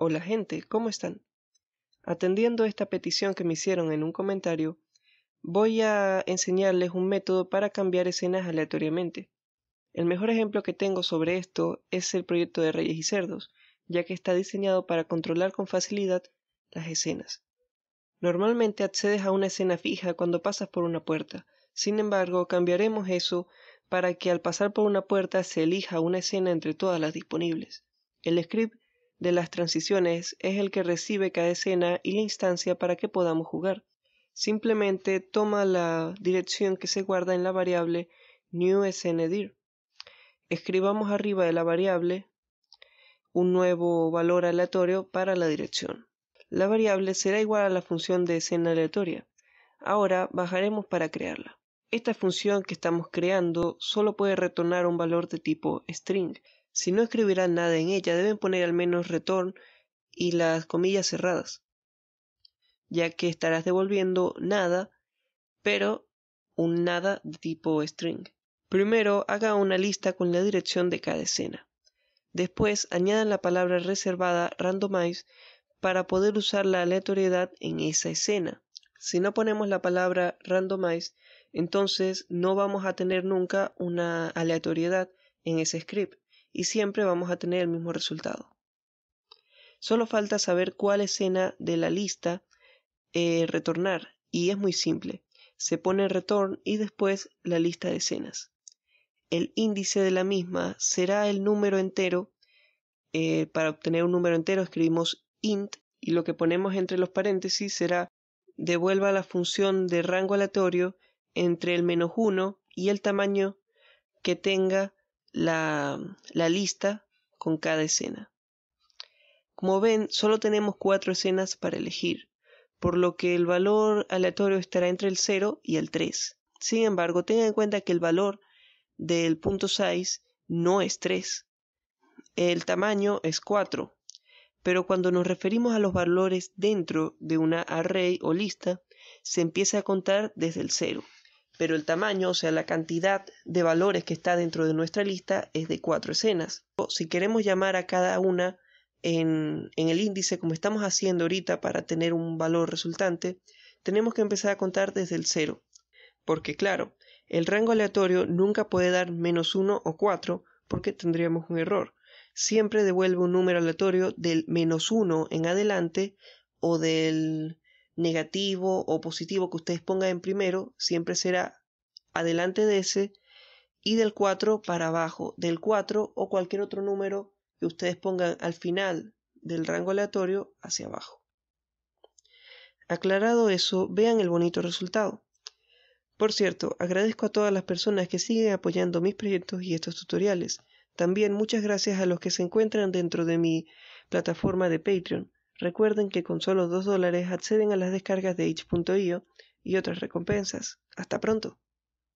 Hola gente, ¿cómo están? Atendiendo esta petición que me hicieron en un comentario, voy a enseñarles un método para cambiar escenas aleatoriamente. El mejor ejemplo que tengo sobre esto es el proyecto de Reyes y Cerdos, ya que está diseñado para controlar con facilidad las escenas. Normalmente accedes a una escena fija cuando pasas por una puerta, sin embargo cambiaremos eso para que al pasar por una puerta se elija una escena entre todas las disponibles. El script de las transiciones es el que recibe cada escena y la instancia para que podamos jugar. Simplemente toma la dirección que se guarda en la variable newSceneDir. Escribamos arriba de la variable un nuevo valor aleatorio para la dirección. La variable será igual a la función de escena aleatoria. Ahora bajaremos para crearla. Esta función que estamos creando solo puede retornar un valor de tipo string, si no escribirán nada en ella, deben poner al menos return y las comillas cerradas, ya que estarás devolviendo nada, pero un nada de tipo string. Primero, haga una lista con la dirección de cada escena. Después, añadan la palabra reservada randomize para poder usar la aleatoriedad en esa escena. Si no ponemos la palabra randomize, entonces no vamos a tener nunca una aleatoriedad en ese script y siempre vamos a tener el mismo resultado. Solo falta saber cuál escena de la lista eh, retornar y es muy simple. Se pone return y después la lista de escenas. El índice de la misma será el número entero. Eh, para obtener un número entero escribimos int y lo que ponemos entre los paréntesis será devuelva la función de rango aleatorio entre el menos 1 y el tamaño que tenga la, lista con cada escena. Como ven, solo tenemos cuatro escenas para elegir, por lo que el valor aleatorio estará entre el 0 y el 3. Sin embargo, tengan en cuenta que el valor del punto 6 no es 3. El tamaño es 4. Pero cuando nos referimos a los valores dentro de una array o lista, se empieza a contar desde el 0 pero el tamaño, o sea, la cantidad de valores que está dentro de nuestra lista es de cuatro escenas. Si queremos llamar a cada una en, el índice, como estamos haciendo ahorita para tener un valor resultante, tenemos que empezar a contar desde el cero. Porque claro, el rango aleatorio nunca puede dar menos 1 o 4 porque tendríamos un error. Siempre devuelve un número aleatorio del menos 1 en adelante o del negativo o positivo que ustedes pongan en primero siempre será adelante de ese y del 4 para abajo, del 4 o cualquier otro número que ustedes pongan al final del rango aleatorio hacia abajo. Aclarado eso, vean el bonito resultado. Por cierto, agradezco a todas las personas que siguen apoyando mis proyectos y estos tutoriales. También muchas gracias a los que se encuentran dentro de mi plataforma de Patreon. Recuerden que con solo 2 dólares acceden a las descargas de itch.io y otras recompensas. Hasta pronto.